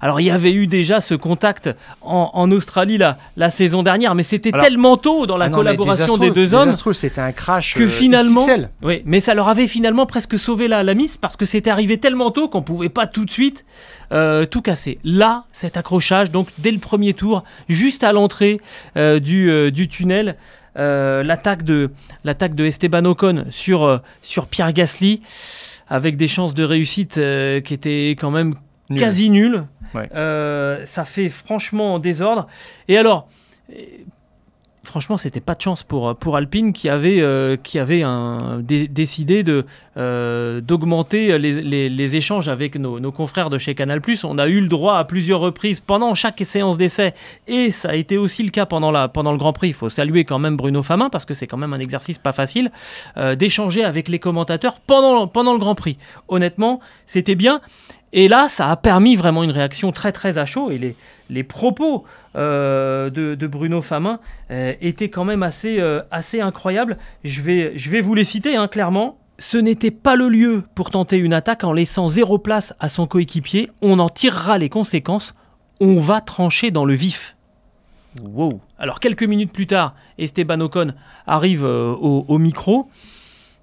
Alors il y avait eu déjà ce contact en, Australie la, la saison dernière, mais c'était tellement tôt dans la ah collaboration des deux hommes. C'était un crash que euh, finalement, oui, mais ça leur avait finalement presque sauvé la, la mise parce que c'était arrivé tellement tôt qu'on pouvait pas tout de suite euh, tout casser. Là, cet accrochage, donc dès le premier tour, juste à l'entrée euh, du, tunnel. l'attaque de de Esteban Ocon sur sur Pierre Gasly avec des chances de réussite qui étaient quand même quasi nulles. Euh, ça fait franchement désordre. Et alors, franchement, c'était pas de chance pour, euh, pour Alpine qui avait, euh, qui avait un, décidé de, d'augmenter les, échanges avec nos, confrères de chez Canal. On a eu le droit à plusieurs reprises pendant chaque séance d'essai et ça a été aussi le cas pendant, la, pendant le Grand Prix. Il faut saluer quand même Bruno Famin parce que c'est quand même un exercice pas facile d'échanger avec les commentateurs pendant, pendant le Grand Prix. Honnêtement, c'était bien. Et là, ça a permis vraiment une réaction très très à chaud et les, les propos euh, de, Bruno Famin euh, étaient quand même assez, euh, assez incroyables. Je vais, je vais vous les citer hein, clairement. Ce n'était pas le lieu pour tenter une attaque en laissant zéro place à son coéquipier. On en tirera les conséquences. On va trancher dans le vif. Wow. Alors quelques minutes plus tard, Esteban Ocon arrive au, micro,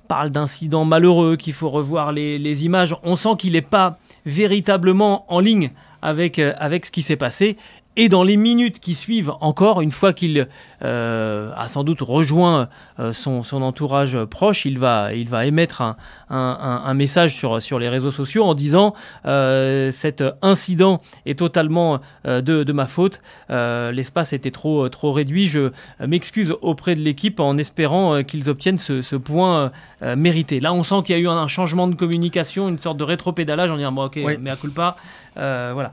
parle d'incidents malheureux qu'il faut revoir les, les images. On sent qu'il n'est pas véritablement en ligne avec, euh, avec ce qui s'est passé et dans les minutes qui suivent, encore une fois qu'il euh, a sans doute rejoint euh, son, entourage proche, il va, il va émettre un, message sur, sur les réseaux sociaux en disant euh, cet incident est totalement de, ma faute, l'espace était trop, trop réduit, je m'excuse auprès de l'équipe en espérant qu'ils obtiennent ce, point mérité. Là, on sent qu'il y a eu un, changement de communication, une sorte de rétropédalage en disant ah, bon, ok, mais à culpa, voilà.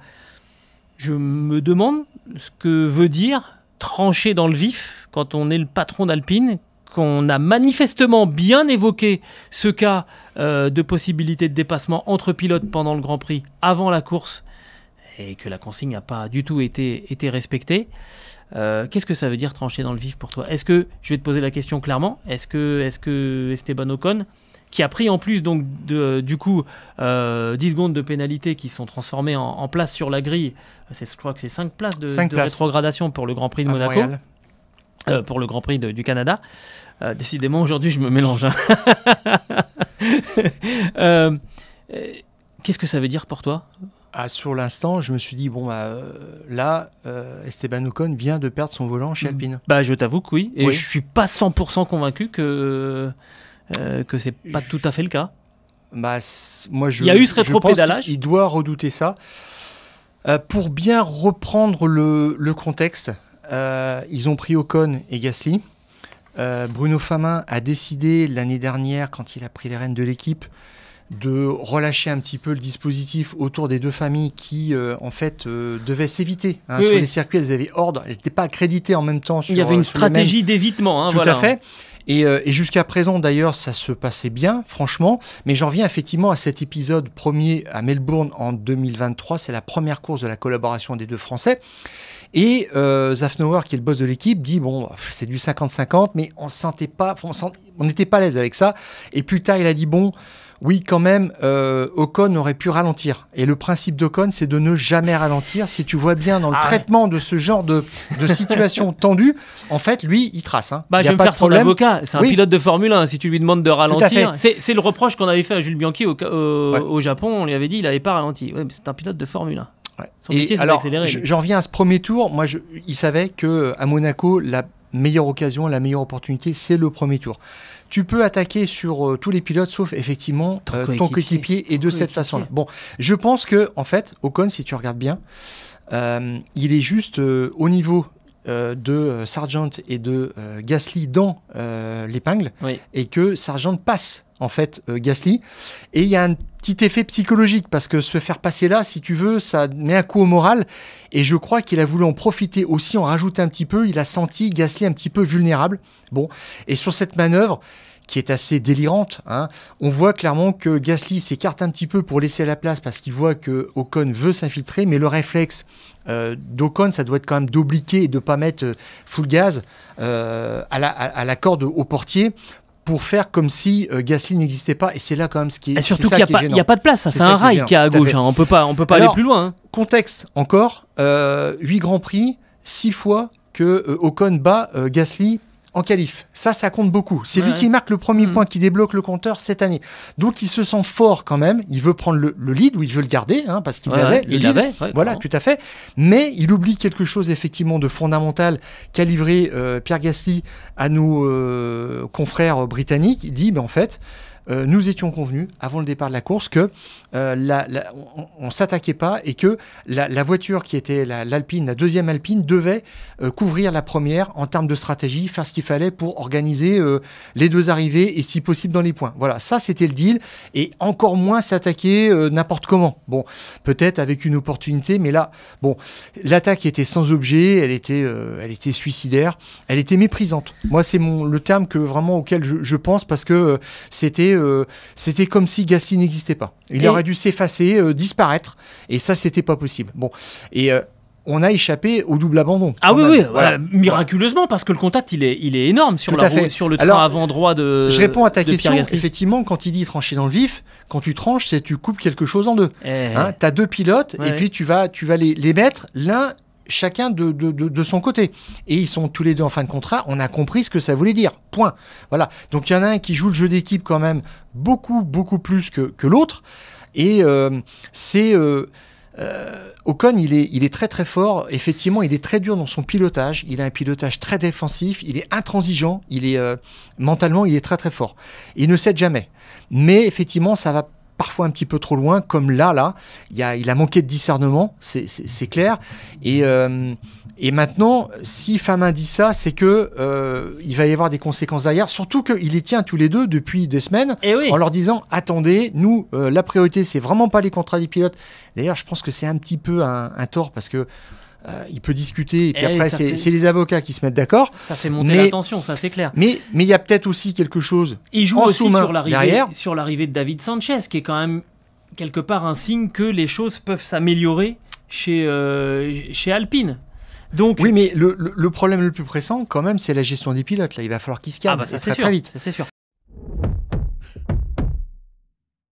Je me demande ce que veut dire trancher dans le vif quand on est le patron d'Alpine, qu'on a manifestement bien évoqué ce cas euh, de possibilité de dépassement entre pilotes pendant le Grand Prix, avant la course, et que la consigne n'a pas du tout été, respectée. Euh, qu'est-ce que ça veut dire trancher dans le vif pour toi Est-ce que, je vais te poser la question clairement, que, est -ce que Esteban Ocon qui a pris en plus donc de, du coup 10 euh, secondes de pénalité qui sont transformées en, places place sur la grille. Je crois que c'est 5 places de, rétrogradation pour le Grand Prix de Monaco. Euh, pour le Grand Prix du Canada. Euh, décidément, aujourd'hui, je me mélange. Hein. Qu'est-ce que ça veut dire pour toi ah, Sur l'instant, je me suis dit, bon, bah, là, Esteban Ocon vient de perdre son volant chez mmh. Alpine. Bah, je t'avoue que oui. Et je suis pas 100% convaincu que euh, que c'est pas tout à fait le cas. Bah, moi, je, il y a eu ce rétropédalage. Il doit redouter ça. Euh, pour bien reprendre le, contexte, euh, ils ont pris Ocon et Gasly. Bruno Famin a décidé l'année dernière, quand il a pris les rênes de l'équipe, de relâcher un petit peu le dispositif autour des deux familles qui, en fait, devaient s'éviter. Hein, sur les circuits, elles avaient ordre, elles n'étaient pas accréditées en même temps. Sur, Il y avait une stratégie d'évitement. Hein, Tout à fait. Euh, et, jusqu'à présent, d'ailleurs, ça se passait bien, franchement. Mais j'en reviens effectivement à cet épisode premier à Melbourne en 2023. C'est la première course de la collaboration des deux Français. Et euh, Zafnauer, qui est le boss de l'équipe, dit bon, c'est du 50-50, mais on sentait pas, on n'était pas à l'aise avec ça. Et plus tard, il a dit bon, oui, quand même, euh, Ocon aurait pu ralentir. Et le principe d'Ocon, c'est de ne jamais ralentir. Si tu vois bien dans le ah traitement de ce genre de, situation tendue, en fait, lui, il trace. Hein. Bah, je vais me faire son avocat. C'est un pilote de Formule 1. Si tu lui demandes de ralentir, c'est le reproche qu'on avait fait à Jules Bianchi au, au, Japon. On lui avait dit il n'avait pas ralenti. Ouais, c'est un pilote de Formule 1. Son métier, alors, j'en reviens à ce premier tour. Moi, il savait que à Monaco, la meilleure occasion, la meilleure opportunité, c'est le premier tour. Tu peux attaquer sur euh, tous les pilotes, sauf effectivement ton euh, coéquipier, et de cette façon-là. Bon, je pense que en fait, Ocon, si tu regardes bien, euh, il est juste au niveau euh, de euh, Sargent et de euh, Gasly dans l'épingle et que Sargent passe en fait Gasly et il y a un petit effet psychologique parce que se faire passer là si tu veux ça met un coup au moral et je crois qu'il a voulu en profiter aussi en rajouter un petit peu il a senti Gasly un petit peu vulnérable bon et sur cette manœuvre qui est assez délirante. Hein. On voit clairement que Gasly s'écarte un petit peu pour laisser la place parce qu'il voit que Ocon veut s'infiltrer, mais le réflexe euh, d'Ocon, ça doit être quand même d'obliquer et de ne pas mettre euh, full gaz euh, à, la, corde au portier pour faire comme si Gasly n'existait pas. Et c'est là quand même ce qui est. Et surtout qu'il n'y a, pas de place, hein. c'est un rail qui est à gauche. Hein. On peut pas, on peut pas aller plus loin. Contexte encore 8 grands prix, 6 fois que Ocon bat Gasly en qualif. Ça, ça compte beaucoup. C'est lui qui marque le premier hmm. point, qui débloque le compteur cette année. Donc, il se sent fort quand même. Il veut prendre le, lead ou il veut le garder, hein, parce qu'il avait il le voilà, tout à fait. Mais il oublie quelque chose, effectivement, de fondamental qu'a livré euh, Pierre Gasly à nos euh, confrères euh, britanniques. Il dit, ben en fait, euh, nous étions convenus avant le départ de la course que euh, on, ne s'attaquait pas et que la, voiture qui était l'Alpine, la, deuxième Alpine, devait euh, couvrir la première en termes de stratégie, faire ce qu'il fallait pour organiser les deux arrivées et si possible dans les points. Voilà, ça c'était le deal et encore moins s'attaquer n'importe comment. Bon, peut-être avec une opportunité, mais là, bon, l'attaque était sans objet, elle était, elle était suicidaire, elle était méprisante. Moi, c'est le terme que vraiment auquel je pense parce que c'était euh, c'était comme si Gassi n'existait pas. Il aurait dû s'effacer, euh, disparaître, et ça, c'était pas possible. Bon, et euh, on a échappé au double abandon. Ah oui, oui, miraculeusement, parce que le contact, il est, il est énorme sur, la sur le train avant droit de. Je réponds à ta question. Effectivement, quand il dit trancher dans le vif, quand tu tranches, c'est tu coupes quelque chose en deux. Eh. Hein, tu as deux pilotes, et puis tu vas, tu vas les mettre l'un chacun de, de, son côté. Et ils sont tous les deux en fin de contrat, on a compris ce que ça voulait dire. Point. Voilà. Donc il y en a un qui joue le jeu d'équipe quand même beaucoup, beaucoup plus que, que l'autre. Et euh, c'est... Euh, euh, Ocon, il est, il est très très fort. Effectivement, il est très dur dans son pilotage. Il a un pilotage très défensif. Il est intransigeant. Il est euh, mentalement, il est très très fort. Il ne cède jamais. Mais effectivement, ça va parfois un petit peu trop loin, comme là, là. Il a, manqué de discernement, c'est clair. Euh, et, maintenant, si Fama dit ça, c'est que euh, il va y avoir des conséquences derrière, surtout qu'il les tient tous les deux depuis des semaines, eh en leur disant, attendez, nous, euh, la priorité, c'est vraiment pas les contrats des pilotes. D'ailleurs, je pense que c'est un petit peu un tort, parce que euh, il peut discuter, et puis eh, après, c'est les avocats qui se mettent d'accord. Ça fait monter l'attention, ça c'est clair. Mais il y a peut-être aussi quelque chose. Il joue aussi sur l'arrivée de David Sanchez, qui est quand même quelque part un signe que les choses peuvent s'améliorer chez, euh, chez Alpine. Donc, oui, mais le, problème le plus pressant, quand même, c'est la gestion des pilotes. Là, il va falloir qu'ils se calment. Ah, bah, très, très vite. C'est sûr.